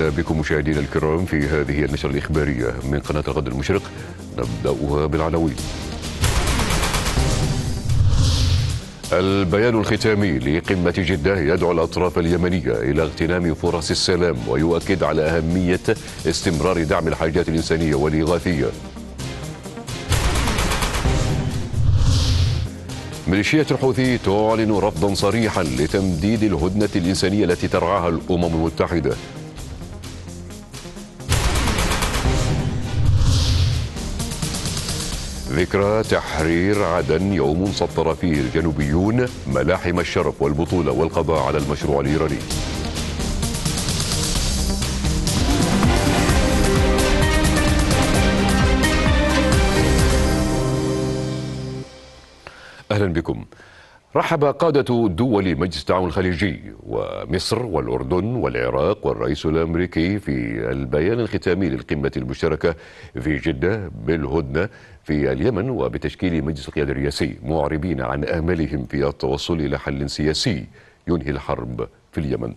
اهلا بكم مشاهدينا الكرام في هذه النشره الاخباريه من قناه الغد المشرق نبداها بالعناوين. البيان الختامي لقمة جدة يدعو الأطراف اليمنية إلى اغتنام فرص السلام ويؤكد على أهمية استمرار دعم الحاجات الإنسانية والإغاثية ميليشيات الحوثي تعلن رفضا صريحا لتمديد الهدنة الإنسانية التي ترعاها الأمم المتحدة ذكرى تحرير عدن يوم سطر فيه الجنوبيون ملاحم الشرف والبطولة والقضاء على المشروع الإيراني أهلا بكم رحب قادة دول مجلس التعاون الخليجي ومصر والأردن والعراق والرئيس الأمريكي في البيان الختامي للقمة المشتركة في جدة بالهدنة في اليمن وبتشكيل مجلس القيادة الرئاسي معربين عن آمالهم في التوصل إلى حل سياسي ينهي الحرب في اليمن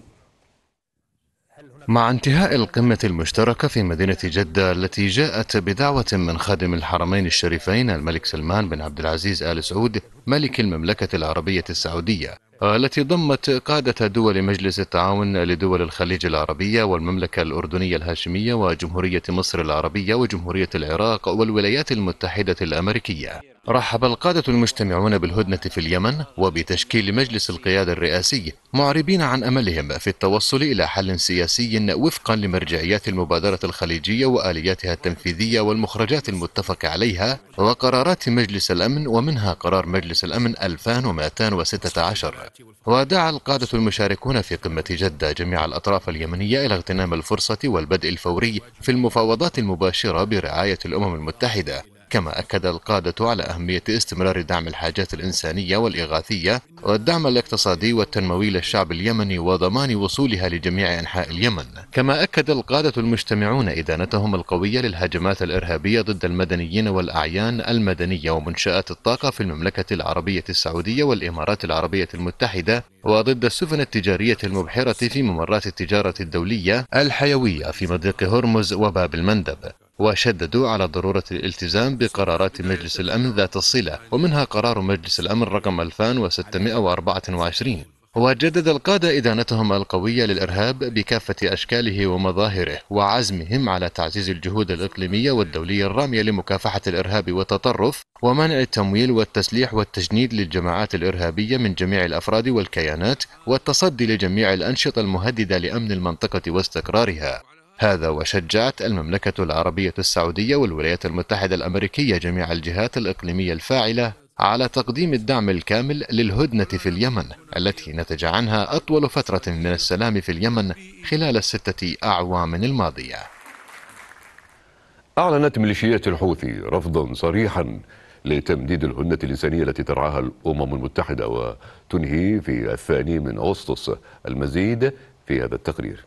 مع انتهاء القمة المشتركة في مدينة جدة التي جاءت بدعوة من خادم الحرمين الشريفين الملك سلمان بن عبد العزيز آل سعود ملك المملكة العربية السعودية التي ضمت قادة دول مجلس التعاون لدول الخليج العربية والمملكة الأردنية الهاشمية وجمهورية مصر العربية وجمهورية العراق والولايات المتحدة الأمريكية رحب القادة المجتمعون بالهدنة في اليمن وبتشكيل مجلس القيادة الرئاسي معربين عن أملهم في التوصل إلى حل سياسي وفقا لمرجعيات المبادرة الخليجية وآلياتها التنفيذية والمخرجات المتفق عليها وقرارات مجلس الأمن ومنها قرار مجلس مجلس الأمن 2216 ودعا القادة المشاركون في قمة جدة جميع الأطراف اليمنية إلى اغتنام الفرصة والبدء الفوري في المفاوضات المباشرة برعاية الأمم المتحدة كما أكد القادة على أهمية استمرار دعم الحاجات الإنسانية والإغاثية والدعم الاقتصادي والتنموي للشعب اليمني وضمان وصولها لجميع أنحاء اليمن كما أكد القادة المجتمعون إدانتهم القوية للهجمات الإرهابية ضد المدنيين والأعيان المدنية ومنشآت الطاقة في المملكة العربية السعودية والإمارات العربية المتحدة وضد السفن التجارية المبحرة في ممرات التجارة الدولية الحيوية في مضيق هرمز وباب المندب وشددوا على ضرورة الالتزام بقرارات مجلس الأمن ذات الصلة ومنها قرار مجلس الأمن رقم 2624 وجدد القادة إدانتهم القوية للإرهاب بكافة أشكاله ومظاهره وعزمهم على تعزيز الجهود الإقليمية والدولية الرامية لمكافحة الإرهاب والتطرف ومنع التمويل والتسليح والتجنيد للجماعات الإرهابية من جميع الأفراد والكيانات والتصدي لجميع الأنشطة المهددة لأمن المنطقة واستقرارها هذا وشجعت المملكة العربية السعودية والولايات المتحدة الأمريكية جميع الجهات الإقليمية الفاعلة على تقديم الدعم الكامل للهدنة في اليمن التي نتج عنها أطول فترة من السلام في اليمن خلال الستة أعوام الماضية أعلنت ميليشيات الحوثي رفضا صريحا لتمديد الهدنة الإنسانية التي ترعاها الأمم المتحدة وتنهي في الثاني من أغسطس المزيد في هذا التقرير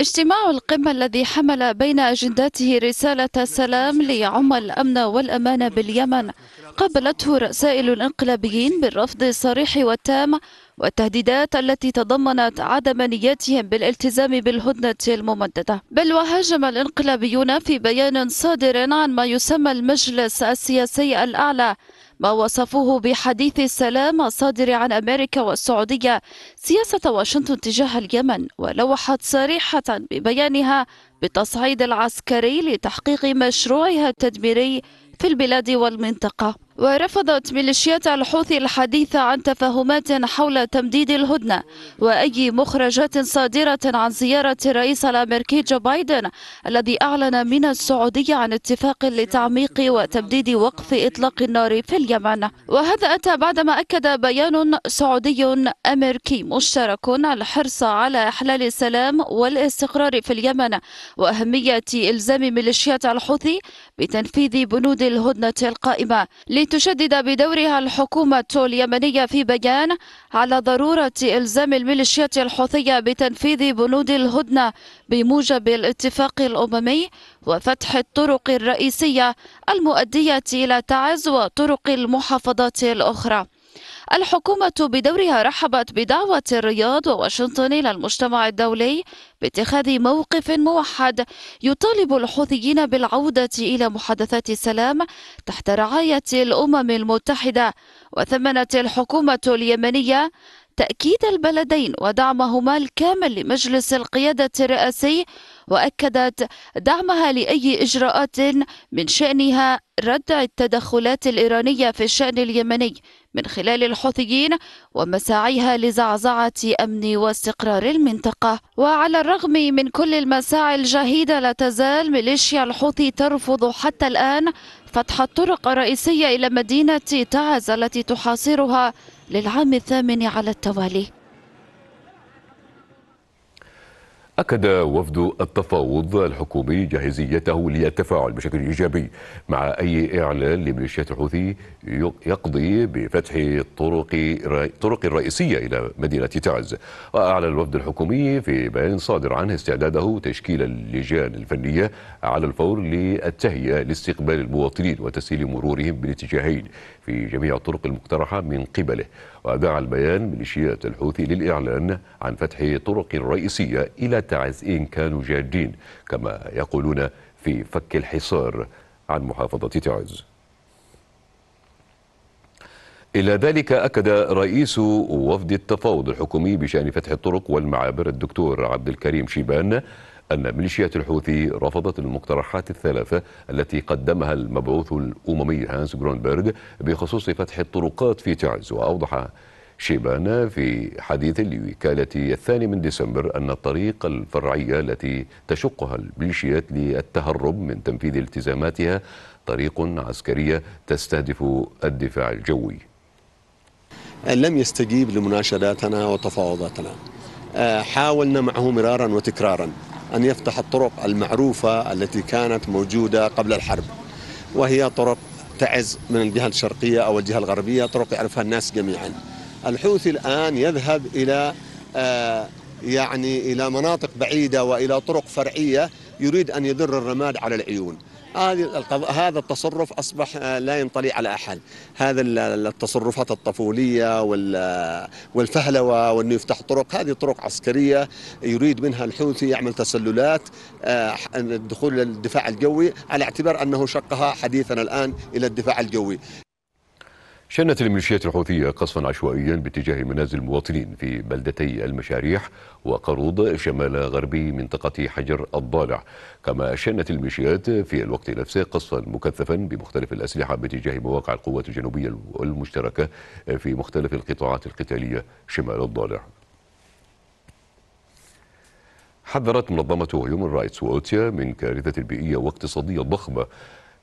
اجتماع القمة الذي حمل بين أجنداته رسالة سلام ليعم الأمن والأمان باليمن قابلته رسائل الانقلابيين بالرفض الصريح والتام والتهديدات التي تضمنت عدم نيتهم بالالتزام بالهدنة الممددة بل وهاجم الانقلابيون في بيان صادر عن ما يسمى المجلس السياسي الأعلى ما وصفوه بحديث السلام الصادر عن أمريكا والسعودية سياسة واشنطن تجاه اليمن ولوحت صريحة ببيانها بالتصعيد العسكري لتحقيق مشروعها التدميري في البلاد والمنطقة ورفضت ميليشيات الحوثي الحديث عن تفاهمات حول تمديد الهدنة وأي مخرجات صادرة عن زيارة الرئيس الأمريكي جو بايدن الذي أعلن من السعودية عن اتفاق لتعميق وتمديد وقف إطلاق النار في اليمن وهذا أتى بعدما أكد بيان سعودي أمريكي مشترك الحرص على إحلال السلام والاستقرار في اليمن وأهمية إلزام ميليشيات الحوثي بتنفيذ بنود الهدنة القائمة لتشدد بدورها الحكومة اليمنية في بيان على ضرورة إلزام الميليشيات الحوثية بتنفيذ بنود الهدنة بموجب الاتفاق الأممي وفتح الطرق الرئيسية المؤدية إلى تعز وطرق المحافظات الأخرى الحكومة بدورها رحبت بدعوة الرياض وواشنطن إلى المجتمع الدولي باتخاذ موقف موحد يطالب الحوثيين بالعودة إلى محادثات السلام تحت رعاية الأمم المتحدة وثمنت الحكومة اليمنية تأكيد البلدين ودعمهما الكامل لمجلس القيادة الرئاسي وأكدت دعمها لأي إجراءات من شأنها ردع التدخلات الإيرانية في الشأن اليمني من خلال الحوثيين ومساعيها لزعزعة أمن واستقرار المنطقة وعلى الرغم من كل المساعي الجهيدة لا تزال ميليشيا الحوثي ترفض حتى الآن فتح الطرق الرئيسية إلى مدينة تعز التي تحاصرها للعام الثامن على التوالي أكد وفد التفاوض الحكومي جاهزيته للتفاعل بشكل إيجابي مع أي إعلان لميليشيات الحوثي يقضي بفتح طرق طرق الرئيسية إلى مدينة تعز وأعلن الوفد الحكومي في بيان صادر عنه استعداده تشكيل اللجان الفنية على الفور للتهيئة لاستقبال المواطنين وتسهيل مرورهم بالاتجاهين في جميع الطرق المقترحة من قبله ودعا البيان ميليشيات الحوثي للإعلان عن فتح طرق رئيسية إلى تعز إن كانوا جادين كما يقولون في فك الحصار عن محافظة تعز إلى ذلك أكد رئيس وفد التفاوض الحكومي بشأن فتح الطرق والمعابر الدكتور عبد الكريم شيبان أن ميليشيات الحوثي رفضت المقترحات الثلاثة التي قدمها المبعوث الأممي هانس جرونبرغ بخصوص فتح الطرقات في تعز وأوضح شيبانا في حديث لوكالة الثاني من ديسمبر أن الطريق الفرعية التي تشقها الميليشيات للتهرب من تنفيذ التزاماتها طريق عسكرية تستهدف الدفاع الجوي لم يستجيب لمناشداتنا وتفاوضاتنا حاولنا معه مرارا وتكرارا أن يفتح الطرق المعروفة التي كانت موجودة قبل الحرب وهي طرق تعز من الجهة الشرقية أو الجهة الغربية طرق يعرفها الناس جميعا الحوثي الآن يذهب إلى آه، يعني إلى مناطق بعيدة وإلى طرق فرعية يريد أن يدر الرماد على العيون هذا التصرف أصبح آه، لا ينطلي على أحد هذا التصرفات الطفولية والفهلوة وأنه يفتح طرق هذه طرق عسكرية يريد منها الحوثي يعمل تسللات الدخول آه، للدفاع الجوي على اعتبار أنه شقها حديثا الآن إلى الدفاع الجوي شنت الميليشيات الحوثية قصفا عشوائيا باتجاه منازل المواطنين في بلدتي المشاريح وقروض شمال غربي منطقة حجر الضالع كما شنت الميليشيات في الوقت نفسه قصفا مكثفا بمختلف الأسلحة باتجاه مواقع القوات الجنوبية المشتركة في مختلف القطاعات القتالية شمال الضالع حذرت منظمة هيومن رايتس ووتيا من كارثة بيئية واقتصادية ضخمة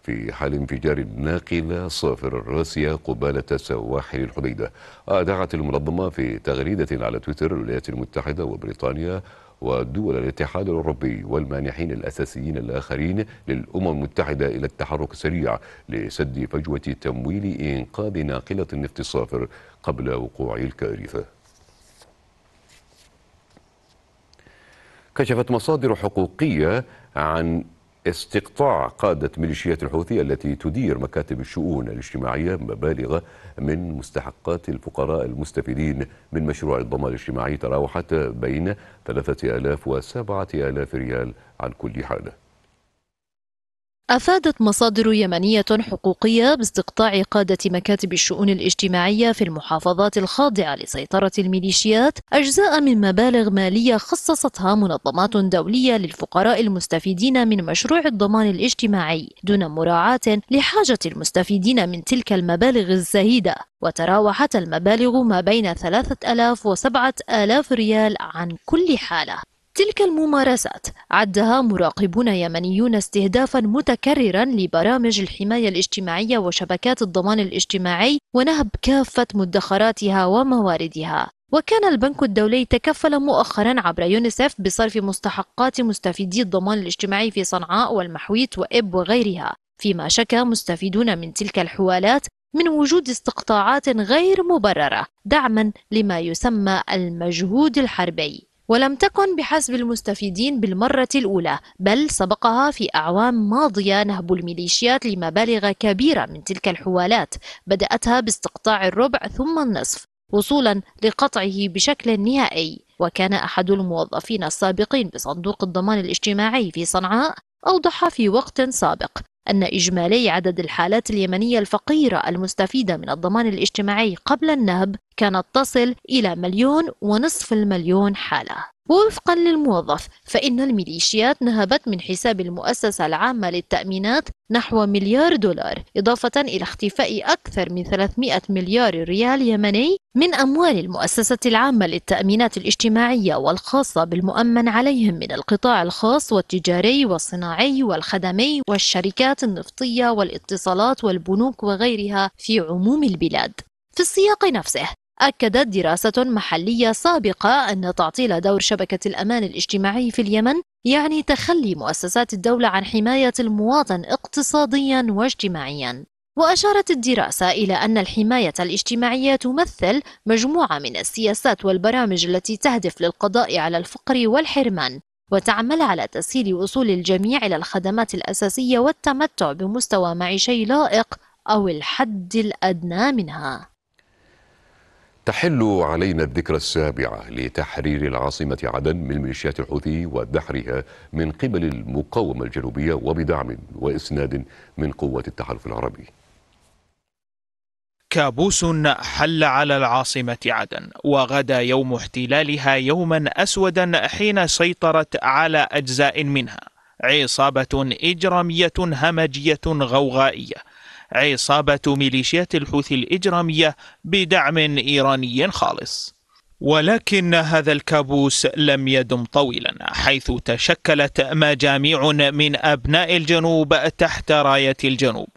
في حال انفجار ناقلة صافر الراسية قبالة سواحل الحديدة أدعت المنظمة في تغريدة على تويتر الولايات المتحدة وبريطانيا ودول الاتحاد الأوروبي والمانحين الأساسيين الآخرين للأمم المتحدة إلى التحرك السريع لسد فجوة تمويل إنقاذ ناقلة النفط الصافر قبل وقوع الكارثة كشفت مصادر حقوقية عن استقطاع قادة ميليشيات الحوثي التي تدير مكاتب الشؤون الاجتماعية مبالغ من مستحقات الفقراء المستفيدين من مشروع الضمان الاجتماعي تراوحت بين 3000 و 7000 ريال عن كل حالة أفادت مصادر يمنية حقوقية باستقطاع قادة مكاتب الشؤون الاجتماعية في المحافظات الخاضعة لسيطرة الميليشيات أجزاء من مبالغ مالية خصصتها منظمات دولية للفقراء المستفيدين من مشروع الضمان الاجتماعي دون مراعاة لحاجة المستفيدين من تلك المبالغ الزهيدة وتراوحت المبالغ ما بين 3000 و 7000 ريال عن كل حالة تلك الممارسات عدها مراقبون يمنيون استهدافا متكررا لبرامج الحماية الاجتماعية وشبكات الضمان الاجتماعي ونهب كافة مدخراتها ومواردها وكان البنك الدولي تكفل مؤخرا عبر يونيسف بصرف مستحقات مستفيدي الضمان الاجتماعي في صنعاء والمحويت وإب وغيرها فيما شكى مستفيدون من تلك الحوالات من وجود استقطاعات غير مبررة دعما لما يسمى المجهود الحربي ولم تكن بحسب المستفيدين بالمرة الأولى بل سبقها في أعوام ماضية نهب الميليشيات لمبالغ كبيرة من تلك الحوالات بدأتها باستقطاع الربع ثم النصف وصولا لقطعه بشكل نهائي وكان أحد الموظفين السابقين بصندوق الضمان الاجتماعي في صنعاء أوضح في وقت سابق أن إجمالي عدد الحالات اليمنية الفقيرة المستفيدة من الضمان الاجتماعي قبل النهب كانت تصل إلى مليون ونصف المليون حالة ووفقا للموظف فإن الميليشيات نهبت من حساب المؤسسة العامة للتأمينات نحو مليار دولار إضافة إلى اختفاء أكثر من 300 مليار ريال يمني من أموال المؤسسة العامة للتأمينات الاجتماعية والخاصة بالمؤمن عليهم من القطاع الخاص والتجاري والصناعي والخدمي والشركات النفطية والاتصالات والبنوك وغيرها في عموم البلاد في السياق نفسه أكدت دراسة محلية سابقة أن تعطيل دور شبكة الأمان الاجتماعي في اليمن يعني تخلي مؤسسات الدولة عن حماية المواطن اقتصاديا واجتماعيا. وأشارت الدراسة إلى أن الحماية الاجتماعية تمثل مجموعة من السياسات والبرامج التي تهدف للقضاء على الفقر والحرمان، وتعمل على تسهيل وصول الجميع إلى الخدمات الأساسية والتمتع بمستوى معيشي لائق أو الحد الأدنى منها. تحل علينا الذكرى السابعة لتحرير العاصمة عدن من ميليشيات الحوثي ودحرها من قبل المقاومة الجنوبية وبدعم وإسناد من قوة التحالف العربي كابوس حل على العاصمة عدن وغدا يوم احتلالها يوما أسودا حين سيطرت على أجزاء منها عصابة إجرامية همجية غوغائية عصابة ميليشيات الحوثي الإجرامية بدعم إيراني خالص ولكن هذا الكابوس لم يدم طويلا حيث تشكلت مجاميع من أبناء الجنوب تحت راية الجنوب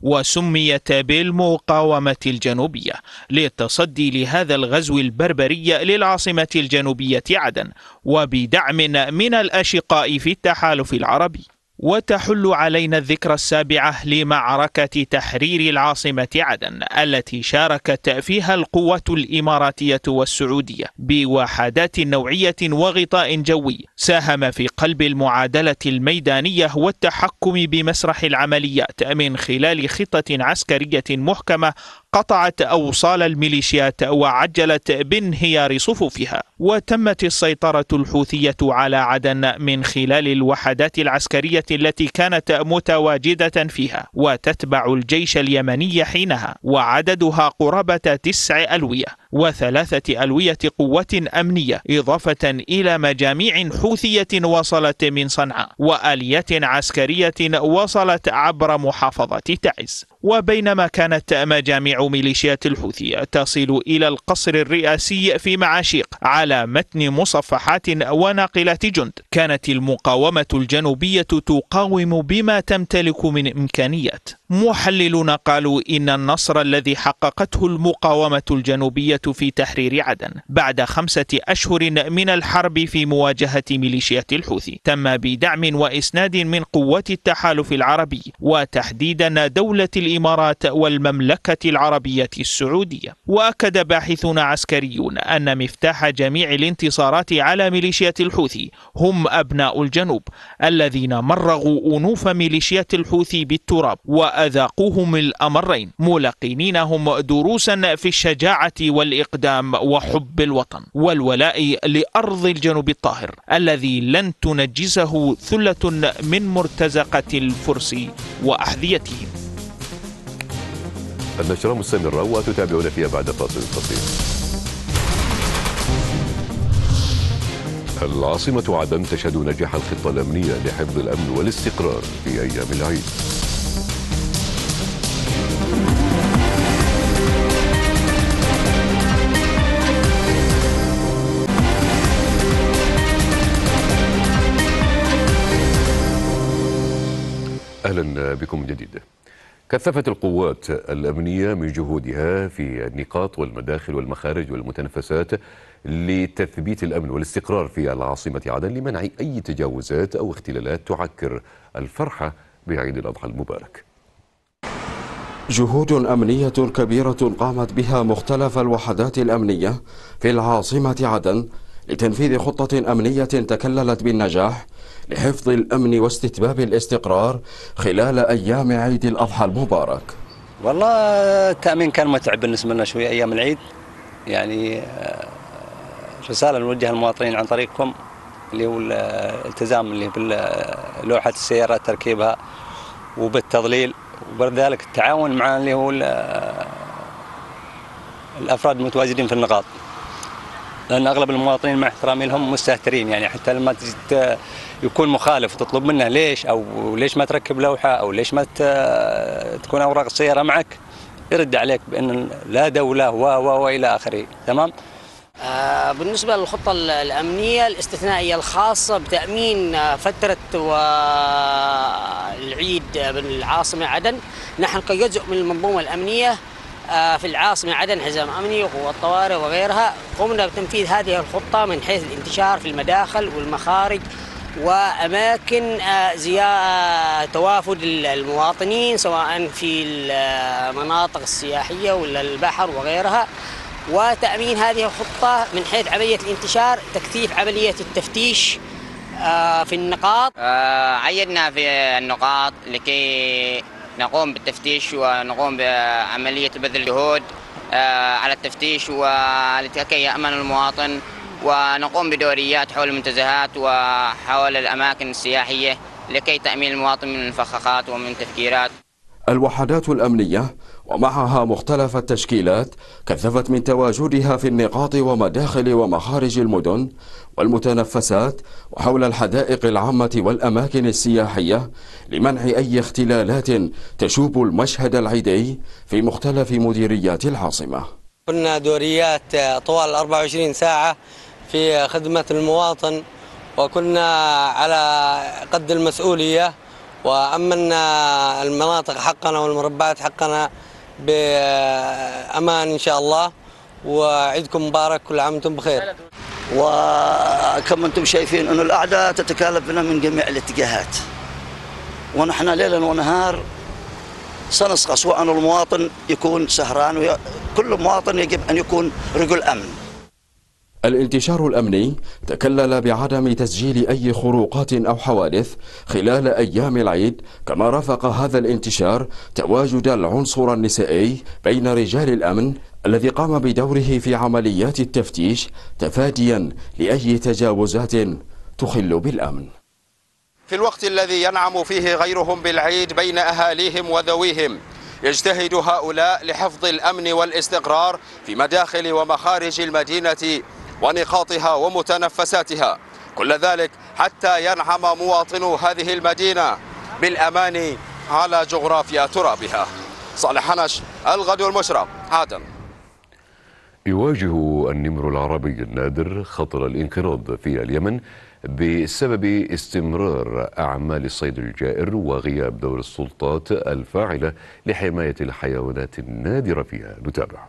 وسميت بالمقاومة الجنوبية للتصدي لهذا الغزو البربري للعاصمة الجنوبية عدن وبدعم من الأشقاء في التحالف العربي وتحل علينا الذكرى السابعة لمعركة تحرير العاصمة عدن التي شاركت فيها القوة الإماراتية والسعودية بوحدات نوعية وغطاء جوي ساهم في قلب المعادلة الميدانية والتحكم بمسرح العمليات من خلال خطة عسكرية محكمة قطعت أوصال الميليشيات وعجلت بانهيار صفوفها وتمت السيطرة الحوثية على عدن من خلال الوحدات العسكرية التي كانت متواجدة فيها وتتبع الجيش اليمني حينها وعددها قرابة تسع ألوية وثلاثة ألوية قوة أمنية إضافة إلى مجاميع حوثية وصلت من صنعاء وآلية عسكرية وصلت عبر محافظة تعز وبينما كانت مجاميع ميليشيات الحوثية تصل إلى القصر الرئاسي في معاشيق على متن مصفحات وناقلات جند كانت المقاومة الجنوبية تقاوم بما تمتلك من إمكانيات محللون قالوا إن النصر الذي حققته المقاومة الجنوبية في تحرير عدن بعد خمسة أشهر من الحرب في مواجهة ميليشيات الحوثي تم بدعم وإسناد من قوات التحالف العربي وتحديدا دولة الإمارات والمملكة العربية السعودية وأكد باحثون عسكريون أن مفتاح جميع الانتصارات على ميليشيات الحوثي هم أبناء الجنوب الذين مرغوا أنوف ميليشيات الحوثي بالتراب وأذاقوهم الأمرين ملقنينهم دروسا في الشجاعة وال والإقدام وحب الوطن والولاء لأرض الجنوب الطاهر الذي لن تنجسه ثلة من مرتزقة الفرس وأحذيتهم النشرة مستمرة وتتابعون فيها بعد فاصل قصير العاصمة عدن تشهد نجاح الخطة الأمنية لحفظ الأمن والاستقرار في أيام العيد بكم من جديد كثفت القوات الأمنية من جهودها في النقاط والمداخل والمخارج والمتنفسات لتثبيت الأمن والاستقرار في العاصمة عدن لمنع أي تجاوزات أو اختلالات تعكر الفرحة بعيد الأضحى المبارك جهود أمنية كبيرة قامت بها مختلف الوحدات الأمنية في العاصمة عدن لتنفيذ خطة أمنية تكللت بالنجاح لحفظ الأمن واستتباب الاستقرار خلال أيام عيد الأضحى المبارك والله التأمين كان متعب بالنسبة لنا شوية أيام العيد يعني آه، رسالة نوجهها للمواطنين عن طريقكم اللي هو آه، الالتزام اللي بلوحة السيارة تركيبها وبالتضليل وبذلك التعاون مع اللي هو آه، الأفراد المتواجدين في النقاط لان اغلب المواطنين مع احترامي لهم مستهترين يعني حتى لما آه، يكون مخالف تطلب منه ليش او ليش ما تركب لوحه او ليش ما تكون اوراق السياره معك يرد عليك بان لا دوله و و والى اخره تمام آه، بالنسبة للخطة الأمنية الاستثنائية الخاصة بتأمين آه، فترة العيد بالعاصمة عدن نحن كجزء من المنظومة الأمنية آه، في العاصمة عدن حزام أمني وقوات طوارئ وغيرها قمنا بتنفيذ هذه الخطة من حيث الانتشار في المداخل والمخارج وأماكن آه، زيارة آه، توافد المواطنين سواء في المناطق السياحية ولا البحر وغيرها وتأمين هذه الخطة من حيث عملية الانتشار تكثيف عملية التفتيش في النقاط عيدنا في النقاط لكي نقوم بالتفتيش ونقوم بعملية بذل جهود آه، على التفتيش ولكي يأمن المواطن ونقوم بدوريات حول المنتزهات وحول الأماكن السياحية لكي تأمين المواطن من الفخاخات ومن تفكيرات الوحدات الأمنية ومعها مختلف التشكيلات كثفت من تواجدها في النقاط ومداخل ومخارج المدن والمتنفسات وحول الحدائق العامة والأماكن السياحية لمنع أي اختلالات تشوب المشهد العيدي في مختلف مديريات العاصمة كنا دوريات طوال 24 ساعة في خدمة المواطن وكنا على قد المسؤولية وأمنا المناطق حقنا والمربعات حقنا بامان ان شاء الله وعيدكم مبارك كل عام وانتم بخير وكما انتم شايفين ان الاعداء تتكالب بنا من جميع الاتجاهات ونحن ليلا ونهار سنسقى سواء المواطن يكون سهران وكل مواطن يجب ان يكون رجل امن الانتشار الأمني تكلل بعدم تسجيل أي خروقات أو حوادث خلال أيام العيد كما رافق هذا الانتشار تواجد العنصر النسائي بين رجال الأمن الذي قام بدوره في عمليات التفتيش تفاديا لأي تجاوزات تخل بالأمن في الوقت الذي ينعم فيه غيرهم بالعيد بين أهاليهم وذويهم يجتهد هؤلاء لحفظ الأمن والاستقرار في مداخل ومخارج المدينة ونقاطها ومتنفساتها كل ذلك حتى ينعم مواطنو هذه المدينة بالأمان على جغرافيا ترابها صالح حنش الغد المشرق عدن يواجه النمر العربي النادر خطر الانقراض في اليمن بسبب استمرار أعمال الصيد الجائر وغياب دور السلطات الفاعلة لحماية الحيوانات النادرة فيها نتابع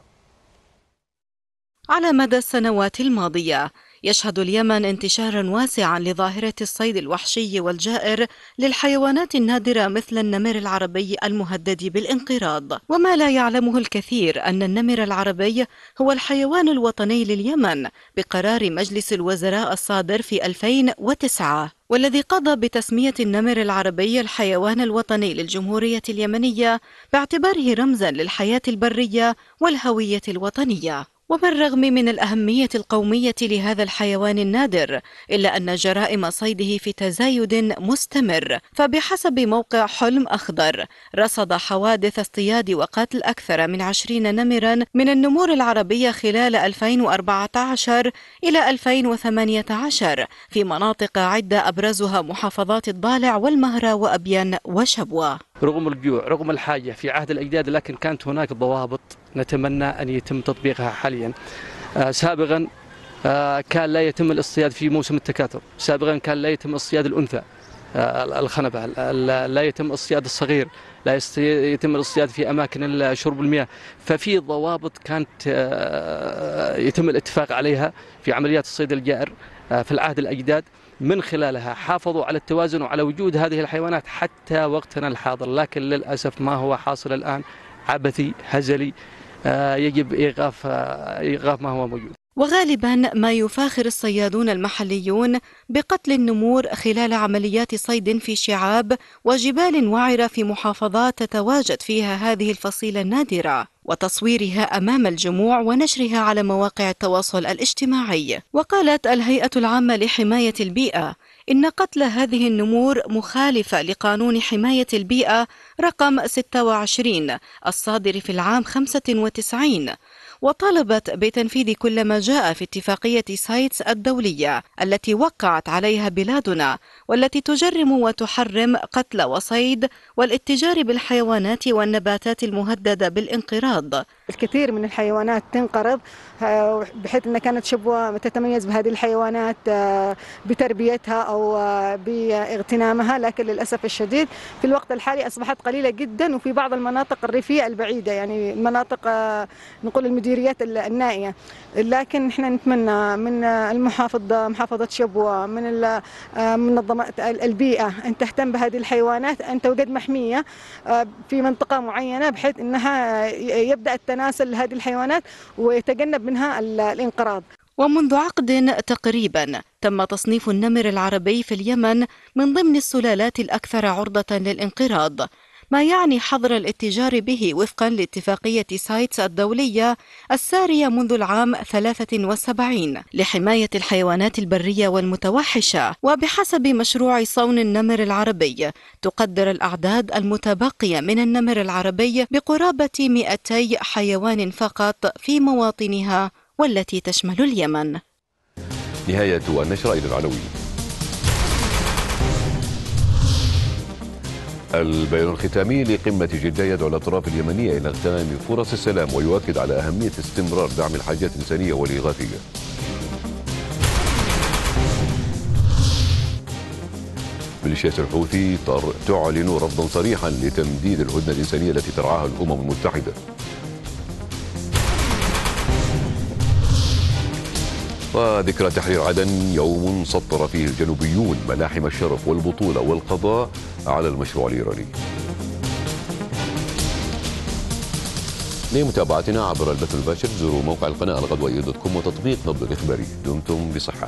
على مدى السنوات الماضية يشهد اليمن انتشارا واسعا لظاهرة الصيد الوحشي والجائر للحيوانات النادرة مثل النمر العربي المهدد بالانقراض وما لا يعلمه الكثير أن النمر العربي هو الحيوان الوطني لليمن بقرار مجلس الوزراء الصادر في 2009 والذي قضى بتسمية النمر العربي الحيوان الوطني للجمهورية اليمنية باعتباره رمزا للحياة البرية والهوية الوطنية وبالرغم من الأهمية القومية لهذا الحيوان النادر إلا أن جرائم صيده في تزايد مستمر فبحسب موقع حلم أخضر رصد حوادث اصطياد وقتل أكثر من عشرين نمرا من النمور العربية خلال 2014 إلى 2018 في مناطق عدة أبرزها محافظات الضالع والمهرة وأبين وشبوة رغم الجوع رغم الحاجة في عهد الأجداد لكن كانت هناك ضوابط نتمنى أن يتم تطبيقها حاليا آه، سابقا آه، كان لا يتم الاصطياد في موسم التكاثر سابقا كان لا يتم اصطياد الأنثى آه، الخنبة لا يتم اصطياد الصغير لا يتم الاصطياد في أماكن شرب المياه ففي ضوابط كانت يتم الاتفاق عليها في عمليات الصيد الجائر في العهد الأجداد من خلالها حافظوا على التوازن وعلى وجود هذه الحيوانات حتى وقتنا الحاضر لكن للأسف ما هو حاصل الآن عبثي هزلي آه، يجب إيقاف, آه، إيقاف ما هو موجود وغالبا ما يفاخر الصيادون المحليون بقتل النمور خلال عمليات صيد في شعاب وجبال وعره في محافظات تتواجد فيها هذه الفصيله النادره وتصويرها أمام الجموع ونشرها على مواقع التواصل الاجتماعي وقالت الهيئة العامة لحماية البيئة إن قتل هذه النمور مخالفة لقانون حماية البيئة رقم 26 الصادر في العام 95 وطالبت بتنفيذ كل ما جاء في اتفاقية سايتس الدولية التي وقعت عليها بلادنا والتي تجرم وتحرم قتل وصيد والاتجار بالحيوانات والنباتات المهددة بالانقراض الكثير من الحيوانات تنقرض آه، بحيث أنها كانت شبوة تتميز بهذه الحيوانات آه، بتربيتها أو آه، باغتنامها لكن للأسف الشديد في الوقت الحالي أصبحت قليلة جدا وفي بعض المناطق الريفية البعيدة يعني مناطق نقول المدينة المديريات النائيه لكن احنا نتمنى من المحافظة محافظه شبوه من آه، منظمه البيئه ان تهتم بهذه الحيوانات ان توجد محميه آه، في منطقه معينه بحيث انها يبدا التناسل لهذه الحيوانات ويتجنب منها الانقراض ومنذ عقد تقريبا تم تصنيف النمر العربي في اليمن من ضمن السلالات الاكثر عرضه للانقراض ما يعني حظر الاتجار به وفقا لاتفاقية سايتس الدولية السارية منذ العام 73 لحماية الحيوانات البرية والمتوحشة وبحسب مشروع صون النمر العربي تقدر الأعداد المتبقية من النمر العربي بقرابة 200 حيوان فقط في مواطنها والتي تشمل اليمن نهاية النشرة إلى العلوي البيان الختامي لقمة جدة يدعو الأطراف اليمنية إلى اغتنام فرص السلام ويؤكد على أهمية استمرار دعم الحاجات الإنسانية والإغاثية ميليشيات الحوثي تعلن رفضا صريحا لتمديد الهدنة الإنسانية التي ترعاها الأمم المتحدة وذكرى تحرير عدن يوم سطر فيه الجنوبيون ملاحم الشرف والبطولة والقضاء على المشروع الإيراني لمتابعتنا عبر البث المباشر زوروا موقع القناة الغد كوم وتطبيق نبض الإخباري دمتم بصحة